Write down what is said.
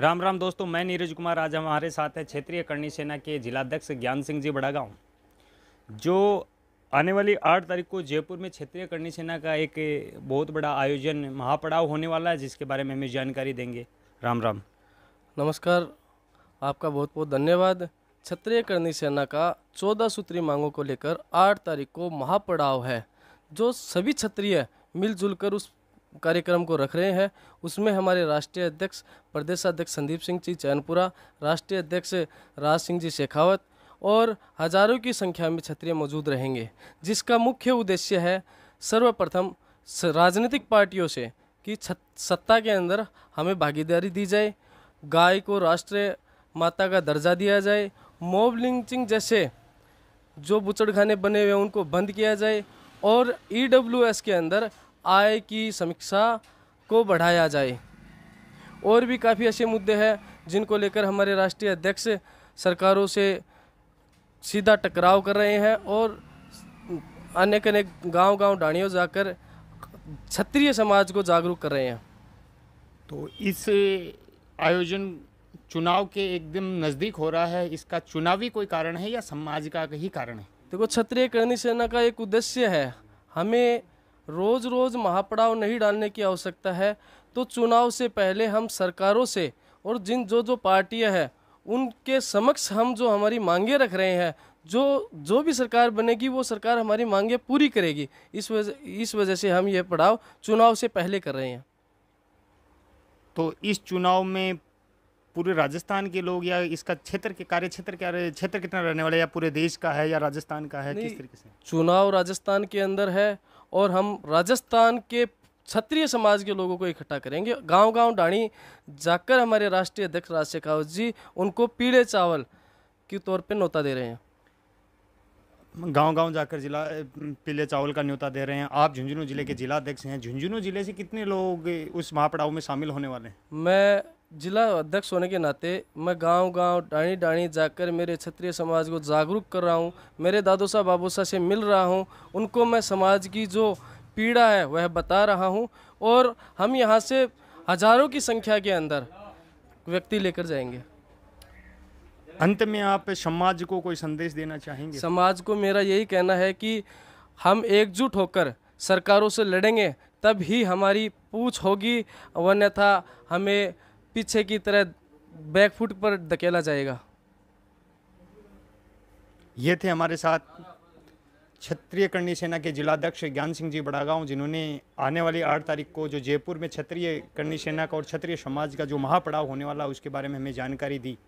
राम राम दोस्तों मैं नीरज कुमार आज हमारे साथ हैं क्षेत्रीय करणी सेना के जिलाध्यक्ष ज्ञान सिंह जी बड़ागांव जो आने वाली आठ तारीख को जयपुर में क्षेत्रीय करणी सेना का एक बहुत बड़ा आयोजन महापड़ाव होने वाला है जिसके बारे में हमें जानकारी देंगे राम राम नमस्कार आपका बहुत बहुत धन्यवाद क्षत्रिय करणी सेना का चौदह सूत्री मांगों को लेकर आठ तारीख को महापड़ाव है जो सभी क्षत्रिय मिलजुल कर उस कार्यक्रम को रख रहे हैं उसमें हमारे राष्ट्रीय अध्यक्ष प्रदेश अध्यक्ष संदीप सिंह जी चैनपुरा राष्ट्रीय अध्यक्ष राज सिंह जी शेखावत और हजारों की संख्या में क्षत्रिय मौजूद रहेंगे जिसका मुख्य उद्देश्य है सर्वप्रथम राजनीतिक पार्टियों से कि सत्ता के अंदर हमें भागीदारी दी जाए गाय को राष्ट्रीय माता का दर्जा दिया जाए मोब लिंचिंग जैसे जो बुचड़खाने बने हुए उनको बंद किया जाए और ई e के अंदर आय की समीक्षा को बढ़ाया जाए और भी काफ़ी ऐसे मुद्दे हैं जिनको लेकर हमारे राष्ट्रीय अध्यक्ष सरकारों से सीधा टकराव कर रहे हैं और अनेक अनेक गांव गांव डाणियों जाकर क्षत्रिय समाज को जागरूक कर रहे हैं तो इस आयोजन चुनाव के एकदम नज़दीक हो रहा है इसका चुनावी कोई कारण है या समाज का ही कारण है देखो क्षत्रिय करणी सेना का एक उद्देश्य है हमें रोज रोज महापड़ाव नहीं डालने की आवश्यकता है तो चुनाव से पहले हम सरकारों से और जिन जो जो पार्टियां हैं उनके समक्ष हम जो हमारी मांगे रख रहे हैं जो जो भी सरकार बनेगी वो सरकार हमारी मांगे पूरी करेगी इस वजह इस वजह से हम ये पड़ाव चुनाव से पहले कर रहे हैं तो इस चुनाव में पूरे राजस्थान के लोग या इसका क्षेत्र के कार्य क्षेत्र क्या क्षेत्र कितना रहने वाला है या पूरे देश का है या राजस्थान का है किस तरीके से चुनाव राजस्थान के अंदर है और हम राजस्थान के क्षत्रिय समाज के लोगों को इकट्ठा करेंगे गांव गांव डाणी जाकर हमारे राष्ट्रीय अध्यक्ष राज शेखावत जी उनको पीड़े चावल के तौर पे न्योता दे रहे हैं गांव गांव जाकर जिला पीले चावल का न्योता दे रहे हैं आप झुंझुनू जिले के जिला अध्यक्ष हैं झुंझुनू जिले से कितने लोग उस महापड़ाव में शामिल होने वाले हैं मैं जिला अध्यक्ष होने के नाते मैं गांव गांव डाणी डाणी जाकर मेरे क्षत्रिय समाज को जागरूक कर रहा हूं मेरे दादू साहब बाबू साहब से मिल रहा हूं उनको मैं समाज की जो पीड़ा है वह बता रहा हूं और हम यहां से हजारों की संख्या के अंदर व्यक्ति लेकर जाएंगे अंत में आप समाज को कोई संदेश देना चाहेंगे समाज को मेरा यही कहना है कि हम एकजुट होकर सरकारों से लड़ेंगे तब ही हमारी पूछ होगी वन्यथा हमें पीछे की तरह बैक फुट पर धकेला जाएगा ये थे हमारे साथ क्षत्रिय कर्णी सेना के जिलाध्यक्ष ज्ञान सिंह जी बड़ागांव जिन्होंने आने वाली आठ तारीख को जो जयपुर में क्षत्रिय कर्णी सेना का और क्षत्रिय समाज का जो महापड़ाव होने वाला उसके बारे में हमें जानकारी दी